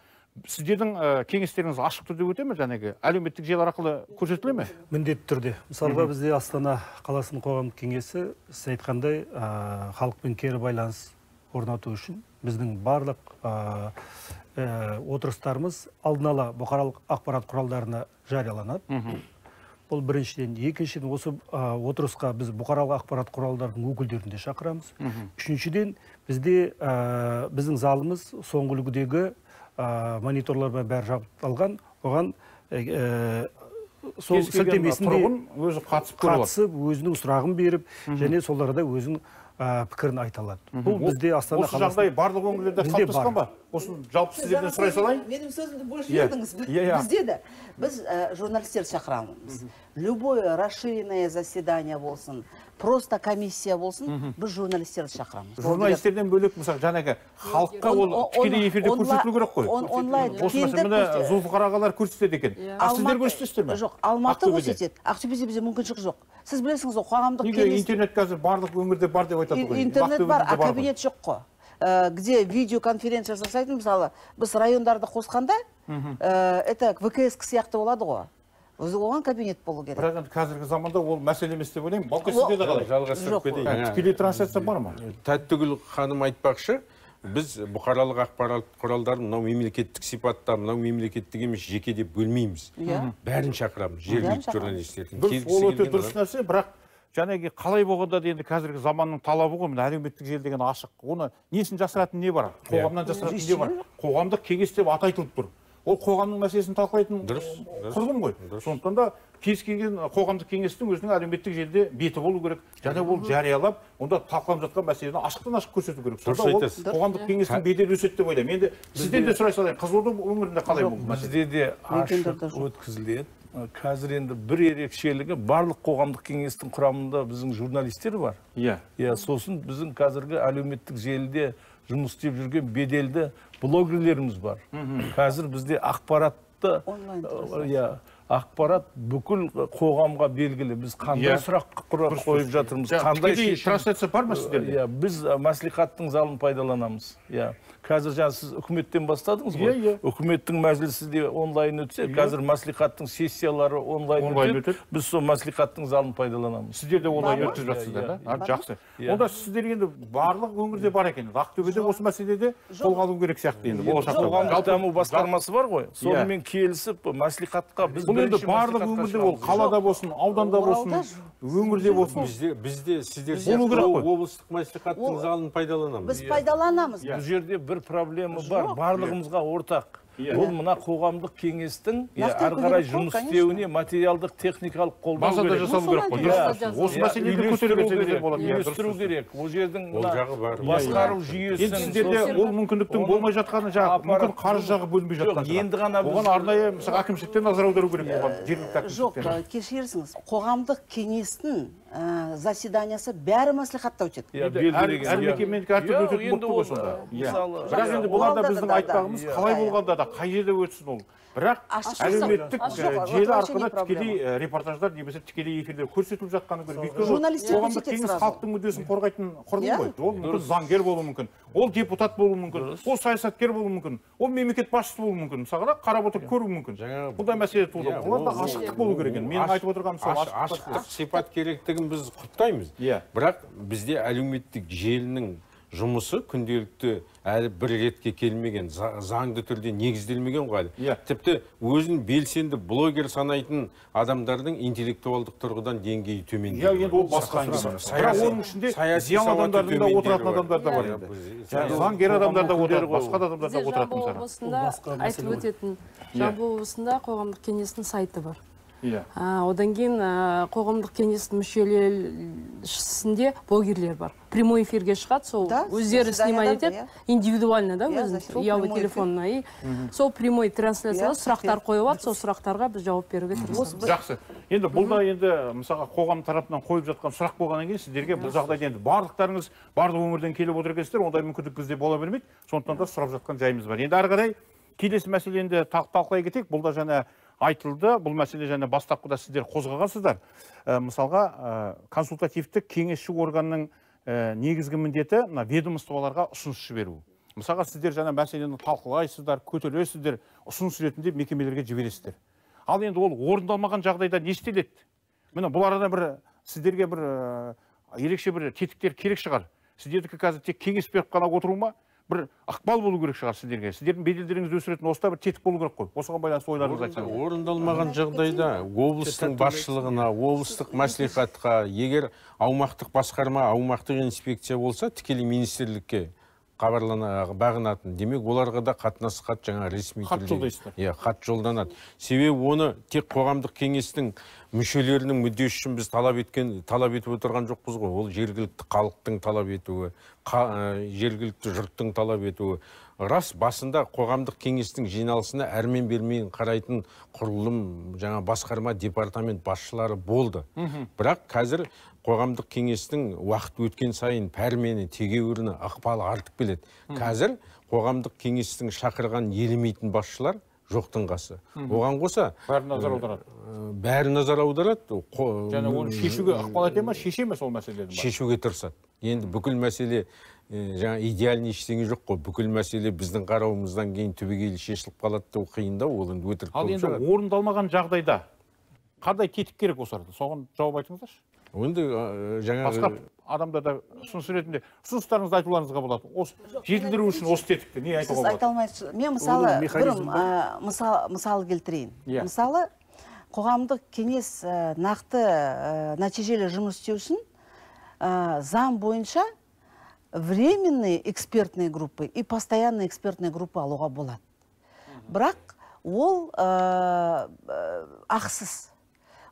сіздердің ә, кеңестеріңіз ашық түрде өте ме жаңағы әлеуметтік желі арқылы көрсетіле ме міндетті
түрде мысалға бізде астана қаласының қоғамдық кеңесі сіз айтқандай халықпен кері байланыс орнату үшін біздің барлық ә, отырыстарымыз алдын ала бұқаралық ақпарат құралдарына жарияланады бұл біріншіден екіншіден осы ә, отырысқа біз бұқаралық ақпарат құралдарының өкілдерін де шақырамыз үшіншіден бізде біздің залымыз соңғы үлгідегі ә, мониторлармен бәрі жабдықталған оған ә, сол сілтемесінде
өзі қатысып қатысып
өзінің сұрағын беріп және соларда өзінің пікірін айта
алады бұл бізде астана осы жағдай барлық өңірлерде қалыптасқан ба осы жалпы сіздерден сұрай салайын
менің сөзімді бөліп иә. жібердіңіз иә, иә. бізде де біз журналистерді шақырамыз любое расширенное заседание болсын просто комиссия болсын біз журналистерді шақырамыз журналистерден
бөлек мысалы жаңағы халыққа ол тікелей эфирде көрсетілу керек қой онлайн міне зұлқарағалар көрсетеді екен иә. ал сіздер көрсетесіздер ме жоқ алматы көрсетеді
ақтөбеде бізде мүмкіншілік жоқ сіз білесіңіз ғой қоғамдық кеңес. интернет
қазір барлық өңірде бар деп айтады ғой интернет бар а кабинет
жоқ қой э, где видеоконференция жасайтын мысалы біз райондарды қосқанда э, это вкс сияқты болады ғой оған кабинет болу керек бірақ енді қазіргі заманда ол мәселе емес деп ойлаймын бауке сізде де қалай жалғастырып кетейін ә,
тікелей трансляция бар ма
ә,
тәттігүл ханым айтпақшы біз бұқаралық ақпарат құралдарын мынау мемлекеттік сипатта мынау мемлекеттік емес жеке деп бөлмейміз иә бәрін шақырамыз жергілікті журналистерді ол өте дұрыс
нәрсе бірақ жаңағы қалай болғанда да енді қазіргі заманның талабы ғой мына әлеуметтік желі деген ашық оны несін жасыратын не бар иә. қоғамнан жасыратын не бар қоғамдық кеңес деп аты айтылып тұр ол қоғамның мәселесін талқылайтын дұрыс құрылым ғой сондықтан да кез келген қоғамдық кеңестің өзінің әлеуметтік желіде беті болу керек және ол жариялап онда талқыланып жатқан мәселені ашықтан ашық көрсету керек дұрыс айтасыз қоғамдық иә. кеңестің беделі өседі деп ойлаймын енді сізден де сұрай салайын қызылорда өңірінде қалай болды бізде де ашық өткізіледі қазір енді бір ерекшелігі
барлық қоғамдық кеңестің құрамында біздің журналистер бар иә иә сосын біздің қазіргі әлеуметтік желіде жұмыс істеп жүрген беделді блогерлеріміз бар қазір бізде ақпаратты э, иә ақпарат бүкіл қоғамға белгілі біз қандай yeah. Иә. сұрақ қойып жатырмыз yeah, қандай трансляция бар ма сіздерде иә біз мәслихаттың залын пайдаланамыз иә қазір жаңа сіз үкіметтен бастадыңыз иә, ғой иә yeah, үкіметтің мәжілісі де онлайн өтсе иә. қазір мәслихаттың сессиялары онлайн өтеді біз сол
мәслихаттың залын пайдаланамыз сіздер де онлайн өткізіп жатсыздар да жақсы онда сіздер енді барлық өңірде бар екен ақтөбеде осы мәселеде қолға алу керек сияқты енді болашақта қоғамдық даму басқармасы бар ғой сонымен келісіп мәслихатқа біз өңірде барлық өңірде ол қалада болсын ауданда болсын
өңірде болсын бізде бізде сіздер сияқты облыстық мәслихаттың залын пайдаланамыз біз
пайдаланамыз иә. бұл
жерде бір проблема бар барлығымызға ортақ Иә.
ол мына қоғамдық кеңестің әрі иә, қарай жұмыс істеуіне материалдық техникалық қолдау керек қой осы мәселені иә, үйлестіру керек ол жердің басқару жүйесін енді сіздерде ол
мүмкіндіктің болмай жатқаны жаңағы мүмкін қаржы жағы бөлінбей жатқан
енді ғана оған арнайы мысалы әкімшіліктен назар аудару керек оған жергілікті жоқ кешірерсіңіз қоғамдық кеңестің Э, заседаниясы бәрі мәслихатта өтеді иә, әр
мекеменікі иә. әртүрлі өтетін болып тұр ғой иә. бірақ енді бұларда біздің айтпағымыз қалай болғанда да қай жерде өтсін ол бірақ әлеуметтік желі арқылы тікелей репортаждар немесе тікелей эфирлер көрсетіліп жатқаны көр өйткені қоғамдық кеңес халықтың мүддесін қорғайтын құрылым ғой ол мүмкін заңгер болуы мүмкін ол депутат болуы мүмкін ол саясаткер болуы мүмкін ол мемлекет басшысы болуы мүмкін мысалға қарап отырып көруі мүмкін жаңағы бұндай мәселе туды оларда ашықтық болу керек екен менің айтып отырғаным сол ашықтық
сипат керектігі біз құптаймыз иә yeah. бірақ бізде әлеуметтік желінің жұмысы күнделікті әлі бір ретке келмеген заңды түрде негізделмеген ғой әлі yeah. Иә. тіпті өзін белсенді блогер санайтын адамдардың интеллектуалдық тұрғыдан деңгейі төмен иә енді ол басқа бірақ оның ішінде зиялы адамдардың да отыратын
адамдар да бар енді заңгер адамдар да отыр басқа да адамдар да отыратын жамбыл облысында айтып
өтетін иә. жамбыл облысында қоғамдық кеңестің сайты бар иә одан кейін қоғамдық кеңестің мүшелесінде блогерлер бар прямой эфирге шығады сол өздері снимать етеді иә. индивидуально да иә, өзінің ұялы телефонына и сол прямой трансляцияда иә, сұрақтар қойылады сол сұрақтарға біз жауап беруге тырысамыз жақсы
енді бұл да енді мысалға қоғам тарапынан қойып жатқан сұрақ болғаннан кейін сіздерге бұл жағдайды енді барлықтарыңыз барлық өңірден келіп отыр екенсіздер ондай мүмкіндік бізде бола бермейді сондықтан да сұрап жатқан жайымыз бар енді ары қарай келесі мәселені де талқылай кетейік бұл да жаңа айтылды бұл мәселе және бастапқыда сіздер қозғағансыздар ә, мысалға ә, консультативтік кеңесші органның ә, негізгі міндеті мына ведомстволарға ұсыныс жіберу мысалға сіздер жаңа мәселені талқылайсыздар көтересіздер ұсыныс ретінде мекемелерге жібересіздер ал енді ол орындалмаған жағдайда не істеледі міне бұл арада бір сіздерге бір ерекше бір тетіктер керек шығар сіздердікі қазір тек кеңес беріп қана отыру ма бір ықпал болу керек шығар сіздерге сіздердің беделдеріңізді өсіретін осыда бір тетік болу керек қой осыған байланысты ойларыңызды айтсаңыз
орындалмаған жағдайда облыстың басшылығына облыстық мәслихатқа егер аумақтық басқарма аумақтық инспекция болса тікелей министрлікке хабарлана бағынатын демек оларға да қатынас хат жаңағы ресми хат жолдайсыздар иә хат жолданады себебі оны тек қоғамдық кеңестің мүшелерінің мүддесі үшін біз талап еткен талап етіп отырған жоқпыз ғой ол жергілікті халықтың талап етуі қа, ә, жергілікті жұрттың талап етуі рас басында қоғамдық кеңестің жиналысына әрмен бермен қарайтын құрылым жаңа басқарма департамент басшылары болды бірақ қазір қоғамдық кеңестің уақыт өткен сайын пәрмені тегеуіріні ықпалы артып келеді қазір қоғамдық кеңестің шақырған елемейтін басшылар жоқтың қасы оған қоса бәрі назар аударады бәрі назар аударады және оны шешуге ықпал
ете ма шеше ме сол мәселені
шешуге тырысады енді бүкіл мәселе жаңа идеальный ештеңе жоқ қой бүкіл мәселе біздің қарауымыздан кейін түбегейлі шешіліп қалады деу қиындау ол енді өтірік ал енді орындалмаған жағдайда қандай тетік керек осы арада соған
жауап айтыңыздаршы енді жаңағы басқа э, адамдарда ұсыныс ретінде ұсыныстарыңызды айтуларыңызға болады осы жетілдіру үшін осы тетікті не айтуға болады сіз айта
алмайсыз мен мысалы мысал келтірейін иә. мысалы қоғамдық кеңес нақты нәтижелі жұмыс істеу үшін заң бойынша временный экспертные группы и постоянные экспертные группы алуға болады бірақ ол ақсыз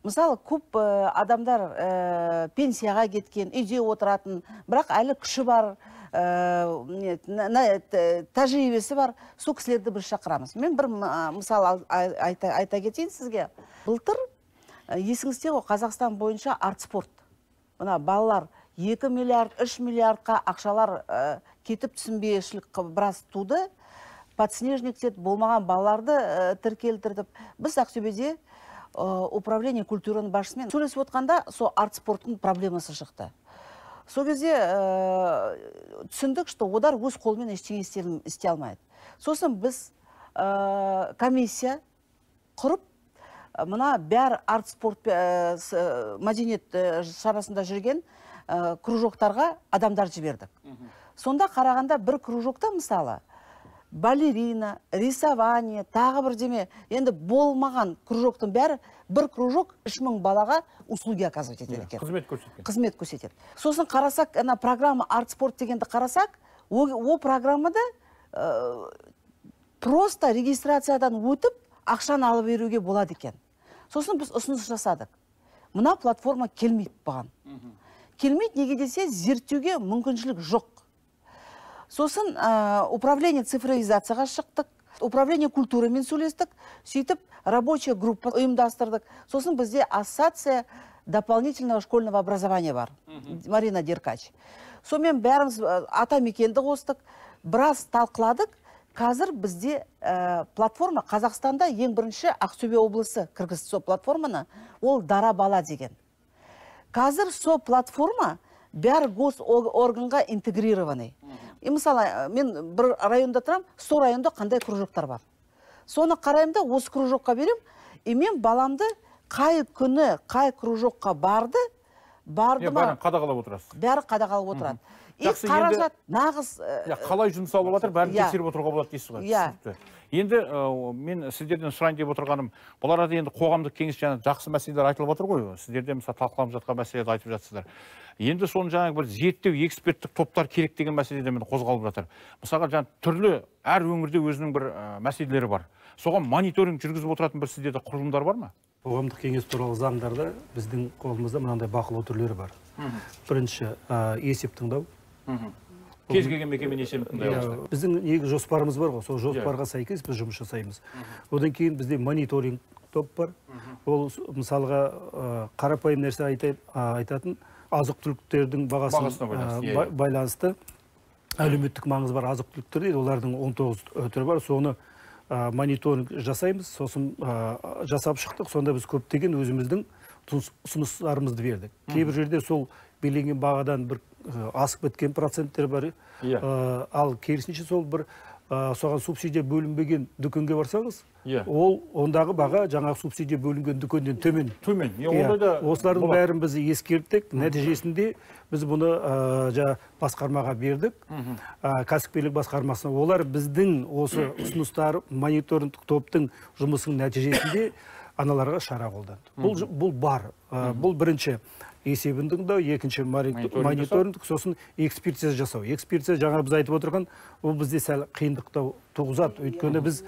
мысалы көп э, адамдар э, пенсияға кеткен үйде отыратын бірақ әлі күші бар ыыы э, тәжірибесі бар сол кісілерді біз шақырамыз мен бір мысал айта, айта кетейін сізге былтыр есіңізде ғой қазақстан бойынша артспорт. спорт мына балалар екі миллиард үш миллиардқа ақшалар ә, кетіп түсінбеушілік біраз туды подснежник болмаған балаларды ә, тіркелтірдіп біз ақтөбеде Э, управление культурының басшысымен сөйлесіп отқанда сол арт спорттың проблемасы шықты сол кезде ә, түсіндік что олар өз қолымен ештеңе істей алмайды сосын біз ә, комиссия құрып мына бәр арт спорт мәдениет шарасында жүрген ә, кружоктарға адамдар жібердік сонда қарағанда бір кружокта мысалы балерина рисование тағы бірдеме енді болмаған кружоктың бәрі бір кружок үш мың балаға услуги оказывать етеді иә, екен қызмет көрсетеді қызмет көрсетеді сосын қарасақ ана программа арт спорт дегенді қарасақ ол, ол программада ә, просто регистрациядан өтіп ақшаны алып беруге болады екен сосын біз ұсыныс жасадық мына платформа келмейді бұған келмейді неге десе зерттеуге мүмкіншілік жоқ сосын ә, управление цифровизацияға шықтық управление культурамен сөйлестік сөйтіп рабочая группа ұйымдастырдық сосын бізде ассоциация дополнительного школьного образования бар марина деркач сонымен бәріміз ә, атамекенді қостық біраз талқыладық қазір бізде ә, платформа қазақстанда ең бірінші ақтөбе облысы кіргізді сол платформаны ол дара бала деген қазір сол платформа бәрі гос органға интегрированный и мысалы э, мен бір районда тұрамын сол районда қандай кружоктар бар соны қараймын да осы кружокқа беремін и мен баламды қай күні қай кружокқа барды барды ма бәрін
қадағалап отырасыз
бәрі қадағалап отырады и қаражат нағыз э,
иә, қалай жұмсалып э, жатыр бәрін иә. тексеріп отыруға болады дейсіз ғой иә енді ә, мен сіздерден сұрайын деп отырғаным бұл арада енді қоғамдық кеңес жаңа жақсы мәселелер айтылып жатыр ғой сіздерде мысалы талқыланып жатқан мәселелерді айтып жатсыздар енді соны жаңағы бір зерттеу эксперттік топтар керек деген мәселе де қозғалып жатыр мысалға жаңа түрлі әр өңірде өзінің бір ә, мәселелері бар соған мониторинг жүргізіп отыратын бір сіздерде құрылымдар бар ма қоғамдық кеңес туралы заңдарда біздің
қолымызда мынандай бақылау түрлері бар бірінші ә, есеп тыңдау кез келген мекемені тыңдай иә. біздің негізі жоспарымыз бар ғой сол иә. жоспарға сәйкес біз жұмыс жасаймыз одан кейін бізде мониторинг топ бар ол мысалға қарапайым нәрсе айтатын азық түліктердің бағасына иә, байланысты әлеуметтік маңызы бар азық түліктер дейді олардың 19 түрі бар соны мониторинг жасаймыз сосын жасап шықтық сонда біз көптеген өзіміздің ұсыныстарымызды бердік кейбір жерде сол белгіленген бағадан бір асып кеткен проценттер бар иә ал керісінше сол бір соған субсидия бөлінбеген дүкенге барсаңыз иә ол ондағы баға жаңағы субсидия бөлінген дүкеннен төмен төмен иә осылардың бәрін біз ескерттік нәтижесінде біз бұны басқармаға бердік кәсіпкерлік басқармасына олар біздің осы ұсыныстар мониторингтік топтың жұмысының нәтижесінде аналарға шара қолданды бұл, бұл бар э, бұл бірінші есебін тыңдау екінші мониторинг сосын экспертиза жасау экспертиза жаңа біз айтып отырған ол бізде сәл қиындықтау туғызады өйткені біз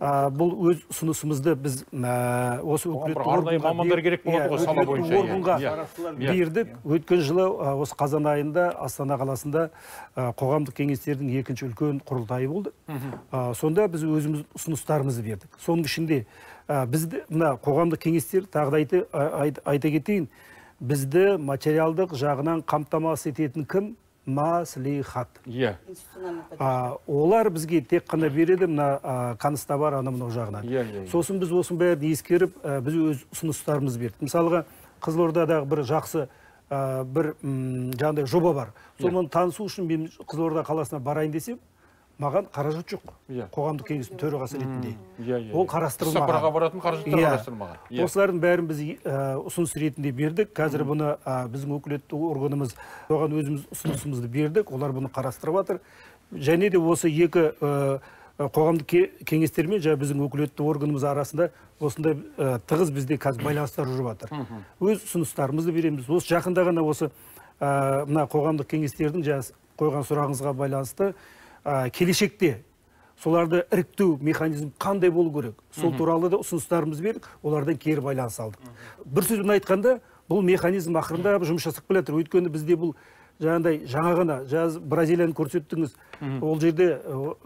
ә, бұл өз ұсынысымызды біз ә, осы өкілетті мамандар керек болады иә, ғой сала бойынша иә. Иә. бердік өткен жылы осы қазан айында астана қаласында қоғамдық кеңестердің екінші үлкен құрылтайы болды сонда біз өзіміз ұсыныстарымызды бердік соның ішінде ә, бізді мына қоғамдық кеңестер тағы да айта, кетейін бізді материалдық жағынан қамтамасыз ететін кім маслихат иә
yeah.
олар бізге тек қана береді мына констовар анау мынау жағынан иә yeah, иә, иә. сосын біз осының бәрін ескеріп біз өз ұсыныстарымыз бердік мысалға қызылордадағы бір жақсы бір жаңағыдай жоба бар иә. сонымен танысу үшін мен қызылорда қаласына барайын десем маған қаражат жоқ иә қоғамдық кеңестің төрағасы ретінде иә иә ол иә. қарастырылмаған баратын қаражаттар иә. қарастырылмаған иә. осылардың бәрін біз ұсыныс ретінде бердік қазір бұны біздің өкілетті органымыз оған өзіміз ұсынысымызды бердік олар бұны қарастырып жатыр және де осы екі қоғамдық кеңестер мен біздің өкілетті органымыз арасында осындай тығыз бізде қазір байланыстар жүріп жатыр өз ұсыныстарымызды береміз осы жақында ғана осы мына қоғамдық кеңестердің жаңа қойған сұрағыңызға байланысты ә, келешекте соларды іріктеу механизм қандай болу керек сол туралы да ұсыныстарымыз бердік олардан кері байланыс алдық бір сөзбен айтқанда бұл механизм ақырындап жұмыс жасап келе жатыр өйткені бізде бұл жаңағыдай жаңа ғана жаз бразилияны көрсеттіңіз ол жерде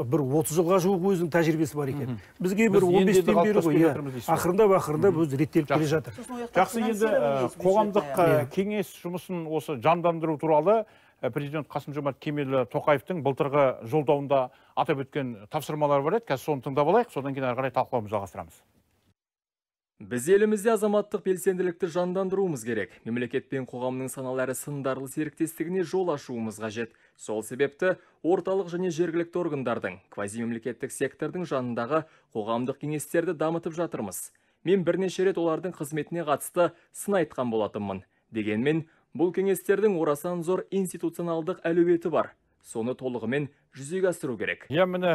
бір отыз жылға жуық өзінің тәжірибесі бар екен бізге бір он бестен бері иә. ғой иә
ақырындап ақырындап өзі реттеліп келе жатыр жақсы енді қоғамдық кеңес жұмысын осы жандандыру туралы Э, президент қасым жомарт кемелұлы э, тоқаевтың былтырғы жолдауында атап өткен тапсырмалары бар еді қазір соны тыңдап алайық содан кейін ары қарай талқылауымызды
жалғастырамыз біз елімізде азаматтық белсенділікті жандандыруымыз керек мемлекет пен қоғамның саналы әрі сындарлы серіктестігіне жол ашуымыз қажет сол себепті орталық және жергілікті органдардың квазимемлекеттік сектордың жанындағы қоғамдық кеңестерді дамытып жатырмыз мен бірнеше рет олардың қызметіне қатысты сын айтқан болатынмын дегенмен бұл кеңестердің орасан зор институционалдық әлеуеті бар соны толығымен жүзеге асыру керек иә міне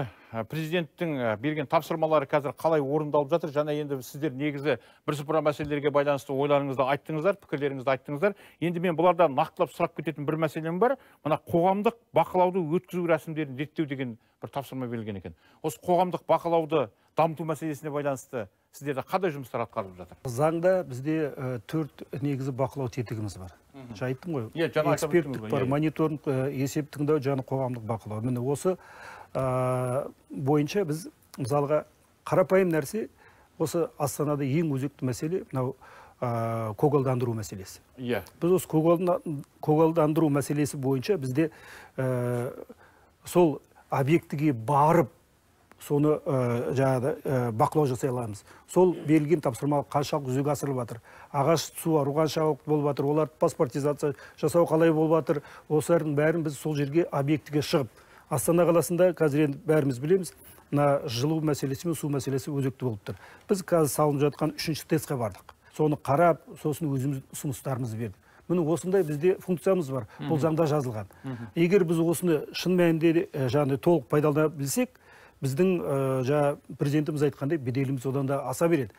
президенттің берген тапсырмалары қазір
қалай орындалып жатыр жана енді сіздер негізі бір сұпыра мәселелерге байланысты ойларыңызды айттыңыздар пікірлеріңізді айттыңыздар енді мен бұлардан нақтылап сұрап кететін бір мәселем бар мына қоғамдық бақылауды өткізу рәсімдерін реттеу деген бір тапсырма берілген екен осы қоғамдық бақылауды дамыту мәселесіне байланысты сіздерде қандай жұмыстар атқарылып жатыр
заңда бізде төрт негізі бақылау тетігіміз бар жаңа айттым ғой иә эксперттік бар иә, иә. мониторинг есеп тыңдау қоғамдық бақылау міне осы бойынша біз мысалға қарапайым нәрсе осы астанада ең өзекті мәселе мынау көгалдандыру мәселесі иә біз осы көгалдандыру мәселесі бойынша бізде сол объектіге барып соны ә, жаңағыдай ә, бақылау жасай аламыз сол берілген тапсырма қаншалық жүзеге асырылып жатыр ағаш суару қаншалық болып жатыр оларды паспортизация жасау қалай болып жатыр осылардың бәрін біз сол жерге объектіге шығып астана қаласында қазір енді бәріміз білеміз мына жылу мәселесі мен су мәселесі өзекті болып тұр біз қазір салынып жатқан үшінші тэц бардық соны қарап сосын өзіміз ұсыныстарымызды бердік міне осындай бізде функциямыз бар бұл заңда жазылған егер біз осыны шын мәнінде э, жаңағыдай толық пайдалана білсек біздің ә, президентіміз айтқандай беделіміз одан да аса береді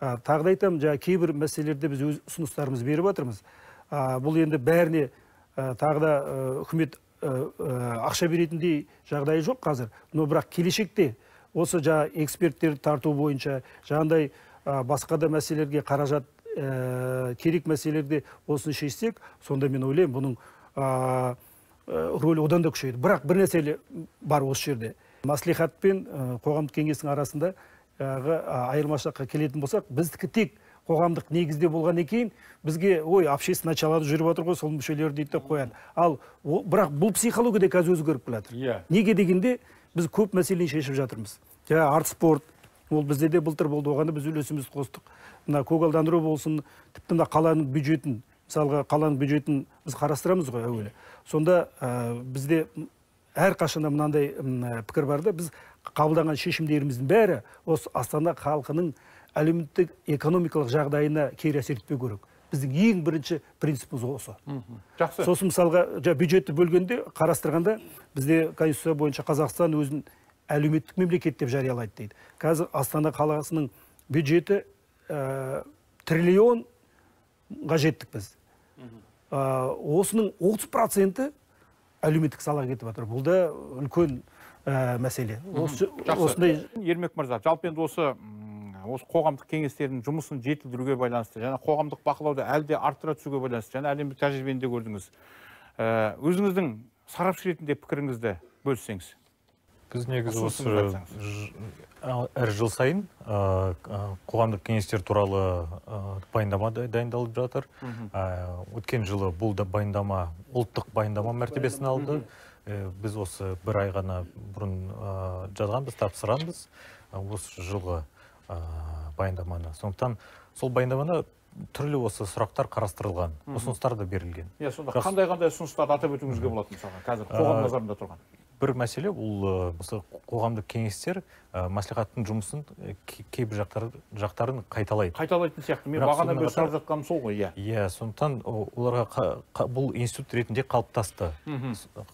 ә, тағы да айтамын жаңағы кейбір мәселелерде біз өз ұсыныстарымызды беріп жатырмыз ә, бұл енді бәріне ә, тағы да үкімет ақша беретіндей жағдай жоқ қазір но бірақ келешекте осы жа эксперттер тарту бойынша жаңағыдай ә, басқа да мәселелерге қаражат ә, керек мәселелерде осыны шешсек сонда мен ойлаймын бұның ә, рөлі одан да күшейеді бірақ бір нәрсе бар осы жерде маслихат пен э, қоғамдық кеңестің арасында айырмашылыққа келетін болсақ біздікі тек қоғамдық негізде болғаннан кейін бізге ой общественное началада жүріп жатыр ғой сол мүшелер дейді де қояды ал о, бірақ бұл психология да қазір өзгеріп келе жатыр yeah. Иә. неге дегенде біз көп мәселені шешіп жатырмыз жаңағы арт спорт ол бізде де былтыр болды оған да біз үлесімізді қостық мына көгалдандыру болсын тіпті мына қаланың бюджетін мысалға қаланың бюджетін біз қарастырамыз ғой әуелі сонда ә, бізде Әр қашында мынандай пікір бар да біз қабылданған шешімдеріміздің бәрі осы астана халқының әлеуметтік экономикалық жағдайына кері әсер етпеу керек біздің ең бірінші принципіміз осы жақсы сосын мысалға жаңа бюджетті бөлгенде қарастырғанда бізде конституция бойынша қазақстан өзін әлеуметтік мемлекет деп жариялайды дейді қазір астана қаласының бюджеті ә, триллионға жеттік біз осының 30 проценті әлеуметтік салаға кетіп жатыр бұл да үлкен ә, мәселе осындай
ермек мырза жалпы енді осы осы қоғамдық кеңестердің жұмысын жетілдіруге байланысты және қоғамдық бақылауды әлде арттыра түсуге байланысты және әлемдік тәжірибені де көрдіңіз өзіңіздің сарапшы ретінде пікіріңізді бөліссеңіз біз негізі осы
әр жыл сайын қоғамдық кеңестер туралы баяндама дайындалып жатыр өткен жылы бұл да баяндама ұлттық баяндама мәртебесін алды біз осы бір ай ғана бұрын жазғанбыз тапсырамыз осы жылғы баяндаманы сондықтан сол баяндаманы түрлі осы сұрақтар қарастырылған ұсыныстар да берілген иә сонда қандай
қандай ұсыныстарды атап өтуіңізге болады мысалға қазір қоғам назарында тұрған
бір мәселе бұл осы қоғамдық кеңестер мәслихаттың жұмысын кейбір жақтар, жақтарын қайталайды
қайталайтын сияқты мен бағана бері сұрап жатқаным сол ғой
иә иә сондықтан оларға бұл институт ретінде қалыптасты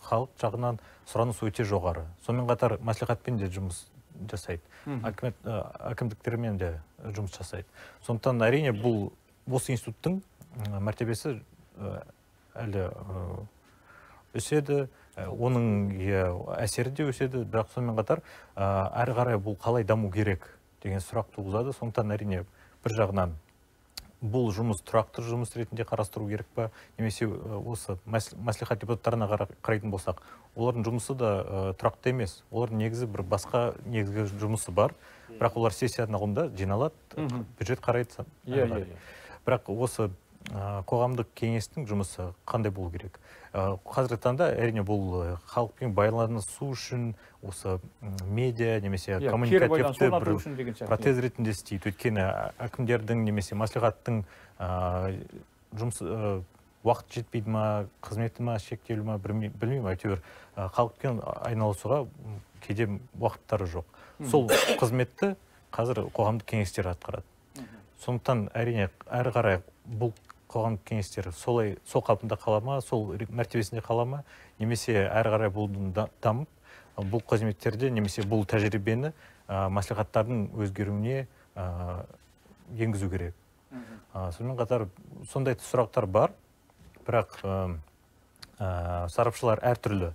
халық жағынан сұраныс өте жоғары сонымен қатар мәслихатпен де жұмыс жасайды Әкімет, әкімдіктермен де жұмыс жасайды сондықтан әрине бұл осы институттың мәртебесі әлі өседі оның әсері де өседі бірақ сонымен қатар әрі қарай бұл қалай даму керек деген сұрақ туғызады сондықтан әрине бір жағынан бұл жұмыс тұрақты жұмыс ретінде қарастыру керек па немесе осы мәслихат депутаттарына қарайтын болсақ олардың жұмысы да тұрақты емес олардың негізі бір басқа негізгі жұмысы бар бірақ олар сессияның алдында жиналады бюджет қарайды иә, иә, иә бірақ осы қоғамдық кеңестің жұмысы қандай болу керек қазіргі таңда әрине бұл э, халықпен байланысу үшін осы медиа немесе иә, коммуникативті бір протез иә. ретінде істейді өйткені әкімдердің немесе мәслихаттың жұмыс э, уақыт жетпейді ма қызметі ма шектеулі ма білмеймін әйтеуір халықпен айналысуға кейде уақыттары жоқ сол қызметті қазір қоғамдық кеңестер атқарады сондықтан әрине әрі қарай бұл қоғамдық кеңестер солай сол қалпында қала ма сол мәртебесінде қала ма немесе әрі қарай бұл дамып бұл қызметтерді немесе бұл тәжірибені ә, мәслихаттардың өзгеруіне ә, енгізу керек ә, сонымен қатар сондай сұрақтар бар бірақ ә, сарапшылар әртүрлі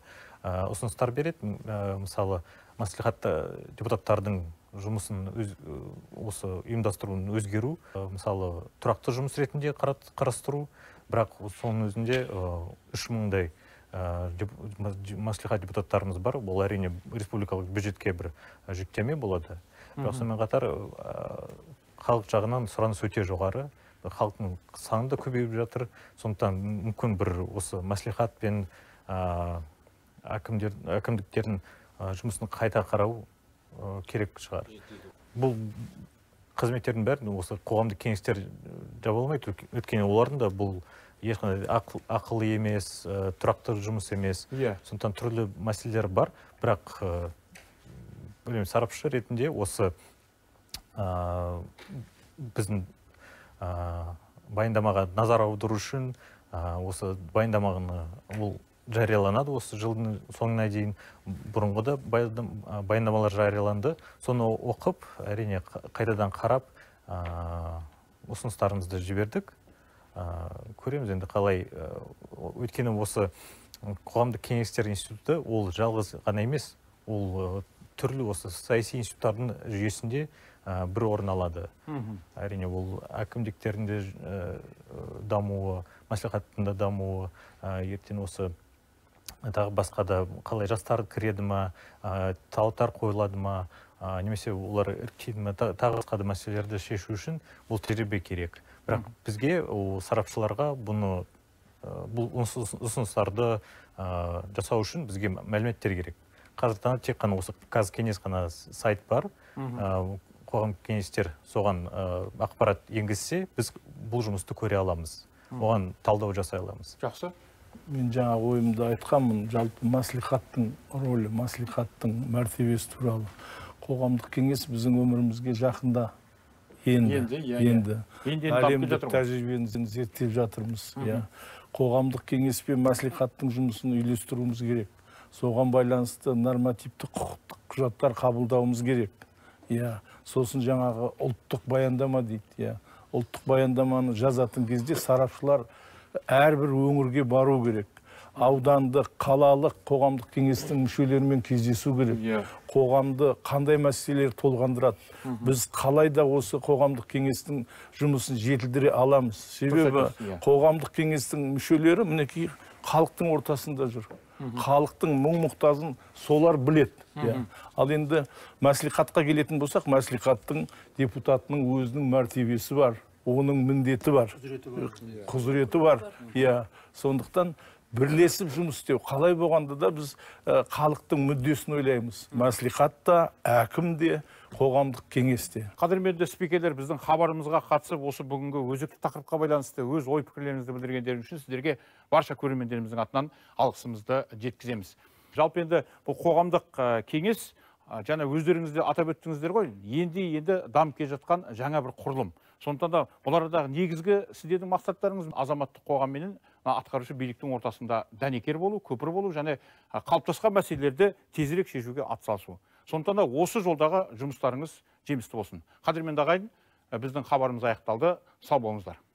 ұсыныстар береді мысалы мәслихатта депутаттардың жұмысын өз, осы ұйымдастыруын өзгеру мысалы тұрақты жұмыс ретінде қарастыру бірақ соның өзінде үш мыңдай мәслихат депутаттарымыз бар бұл әрине республикалық бюджетке бір жүктеме болады бірақ сонымен қатар халық жағынан сұраныс өте жоғары халықтың саны да көбейіп жатыр сондықтан мүмкін бір осы мәслихат пен әкімдер әкімдіктердің жұмысын қайта қарау керек шығар бұл қызметтердің бәрін осы қоғамдық кеңестер жаба алмайды өйткені олардың да бұл ешқандай ақылы емес ә, тұрақты жұмыс емес иә yeah. сондықтан түрлі мәселелер бар бірақ ә, сарапшы ретінде осы ә, біздің ә, баяндамаға назар аудару үшін осы баяндаманы ол жарияланады осы жылдың соңына дейін бұрынғы да баяндамалар жарияланды соны оқып әрине қайтадан қарап ә, ұсыныстарымызды жібердік көреміз енді қалай өйткені осы қоғамдық кеңестер институты ол жалғыз ғана емес ол түрлі осы саяси институттардың жүйесінде ә, бір орын алады әрине ол әкімдіктердің де дамуы мәслихаттың да дамуы ертең осы Э, тағы басқа да қалай жастар кіреді ма ә, талаптар қойылады ма немесе олар іріктейді ма тағы басқа да мәселелерді шешу үшін бұл тәжірибе керек бірақ бізге сарапшыларға бұны бұл ұсыныстарды жасау үшін бізге мәліметтер керек қазіргі таңда тек қана осы қазкеңес қана сайт бар ә, қоғам кеңестер соған ақпарат енгізсе біз бұл жұмысты көре аламыз оған талдау жасай аламыз жақсы
мен жаңа ойымды айтқанмын жалпы мәслихаттың рөлі мәслихаттың мәртебесі туралы қоғамдық кеңес біздің өмірімізге жақында енді енді иә, иә. енді, енді, әлемдік тәжірибені зерттеп жатырмыз иә қоғамдық кеңес пен мәслихаттың жұмысын үйлестіруіміз керек соған байланысты нормативті құқықтық құжаттар қабылдауымыз керек иә сосын жаңағы ұлттық баяндама дейді иә ұлттық баяндаманы жазатын кезде сарапшылар әрбір өңірге бару керек аудандық қалалық қоғамдық кеңестің мүшелерімен кездесу керек иә. қоғамды қандай мәселелер толғандырады біз қалай да осы қоғамдық кеңестің жұмысын жетілдіре аламыз себебі иә. қоғамдық кеңестің мүшелері мінекей халықтың ортасында жүр халықтың мұң мұқтажын солар білет. Иә. ал енді мәслихатқа келетін болсақ мәслихаттың депутатының өзінің мәртебесі бар оның міндеті бар құзыреті бар иә сондықтан бірлесіп жұмыс істеу қалай болғанда да біз халықтың мүддесін ойлаймыз мәслихат та әкім де қоғамдық кеңесте
қадірменді спикерлер біздің хабарымызға қатысып осы бүгінгі өзекті тақырыпқа байланысты өз ой пікірлеріңізді білдіргендеріңіз үшін сіздерге барша көрермендеріміздің атынан алғысымызды жеткіземіз жалпы енді бұл қоғамдық кеңес жаңа өздеріңіз де атап өттіңіздер ғой енді енді дамып келе жатқан жаңа бір құрылым сондықтан да бұлардағы негізгі сіздердің мақсаттарыңыз азаматтық қоғам менен атқарушы биліктің ортасында дәнекер болу көпір болу және қалыптасқан мәселелерді тезірек шешуге атсалысу сондықтан да осы жолдағы жұмыстарыңыз жемісті болсын қадірменді ағайын біздің хабарымыз аяқталды сау болыңыздар